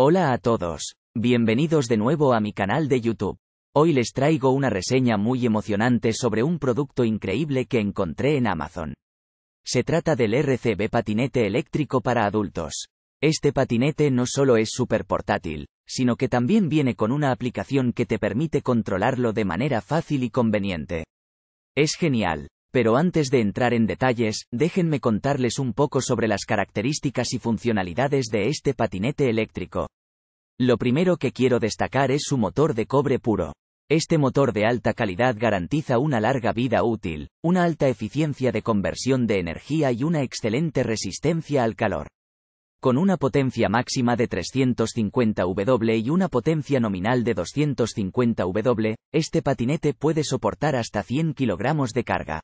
Hola a todos. Bienvenidos de nuevo a mi canal de YouTube. Hoy les traigo una reseña muy emocionante sobre un producto increíble que encontré en Amazon. Se trata del RCB patinete eléctrico para adultos. Este patinete no solo es súper portátil, sino que también viene con una aplicación que te permite controlarlo de manera fácil y conveniente. Es genial. Pero antes de entrar en detalles, déjenme contarles un poco sobre las características y funcionalidades de este patinete eléctrico. Lo primero que quiero destacar es su motor de cobre puro. Este motor de alta calidad garantiza una larga vida útil, una alta eficiencia de conversión de energía y una excelente resistencia al calor. Con una potencia máxima de 350 W y una potencia nominal de 250 W, este patinete puede soportar hasta 100 kg de carga.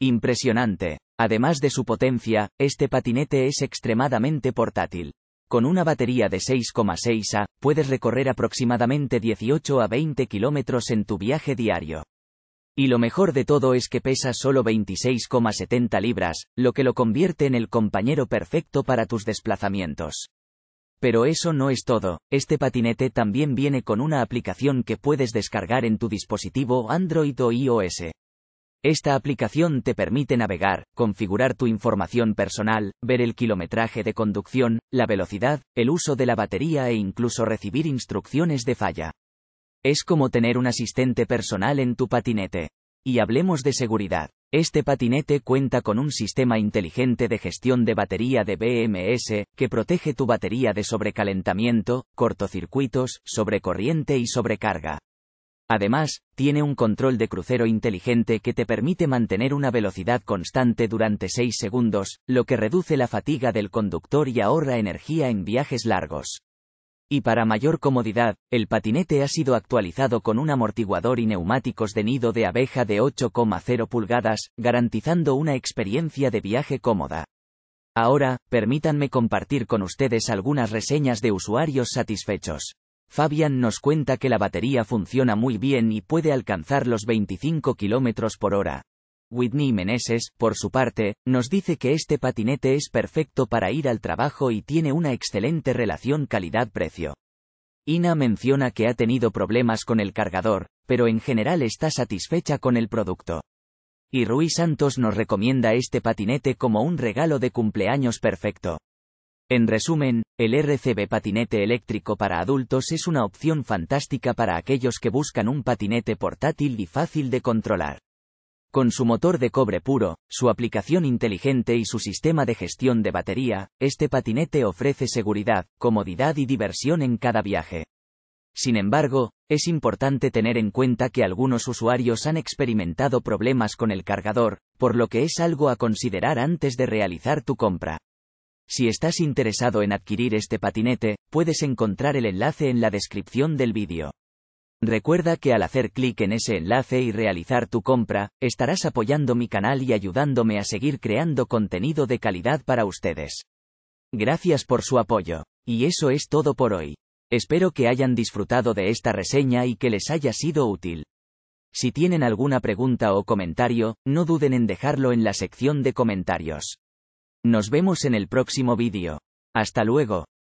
Impresionante. Además de su potencia, este patinete es extremadamente portátil. Con una batería de 6,6 A, puedes recorrer aproximadamente 18 a 20 kilómetros en tu viaje diario. Y lo mejor de todo es que pesa solo 26,70 libras, lo que lo convierte en el compañero perfecto para tus desplazamientos. Pero eso no es todo, este patinete también viene con una aplicación que puedes descargar en tu dispositivo Android o iOS. Esta aplicación te permite navegar, configurar tu información personal, ver el kilometraje de conducción, la velocidad, el uso de la batería e incluso recibir instrucciones de falla. Es como tener un asistente personal en tu patinete. Y hablemos de seguridad. Este patinete cuenta con un sistema inteligente de gestión de batería de BMS, que protege tu batería de sobrecalentamiento, cortocircuitos, sobrecorriente y sobrecarga. Además, tiene un control de crucero inteligente que te permite mantener una velocidad constante durante 6 segundos, lo que reduce la fatiga del conductor y ahorra energía en viajes largos. Y para mayor comodidad, el patinete ha sido actualizado con un amortiguador y neumáticos de nido de abeja de 8,0 pulgadas, garantizando una experiencia de viaje cómoda. Ahora, permítanme compartir con ustedes algunas reseñas de usuarios satisfechos. Fabian nos cuenta que la batería funciona muy bien y puede alcanzar los 25 km por hora. Whitney Meneses, por su parte, nos dice que este patinete es perfecto para ir al trabajo y tiene una excelente relación calidad-precio. Ina menciona que ha tenido problemas con el cargador, pero en general está satisfecha con el producto. Y Rui Santos nos recomienda este patinete como un regalo de cumpleaños perfecto. En resumen, el RCB patinete eléctrico para adultos es una opción fantástica para aquellos que buscan un patinete portátil y fácil de controlar. Con su motor de cobre puro, su aplicación inteligente y su sistema de gestión de batería, este patinete ofrece seguridad, comodidad y diversión en cada viaje. Sin embargo, es importante tener en cuenta que algunos usuarios han experimentado problemas con el cargador, por lo que es algo a considerar antes de realizar tu compra. Si estás interesado en adquirir este patinete, puedes encontrar el enlace en la descripción del vídeo. Recuerda que al hacer clic en ese enlace y realizar tu compra, estarás apoyando mi canal y ayudándome a seguir creando contenido de calidad para ustedes. Gracias por su apoyo. Y eso es todo por hoy. Espero que hayan disfrutado de esta reseña y que les haya sido útil. Si tienen alguna pregunta o comentario, no duden en dejarlo en la sección de comentarios. Nos vemos en el próximo vídeo. Hasta luego.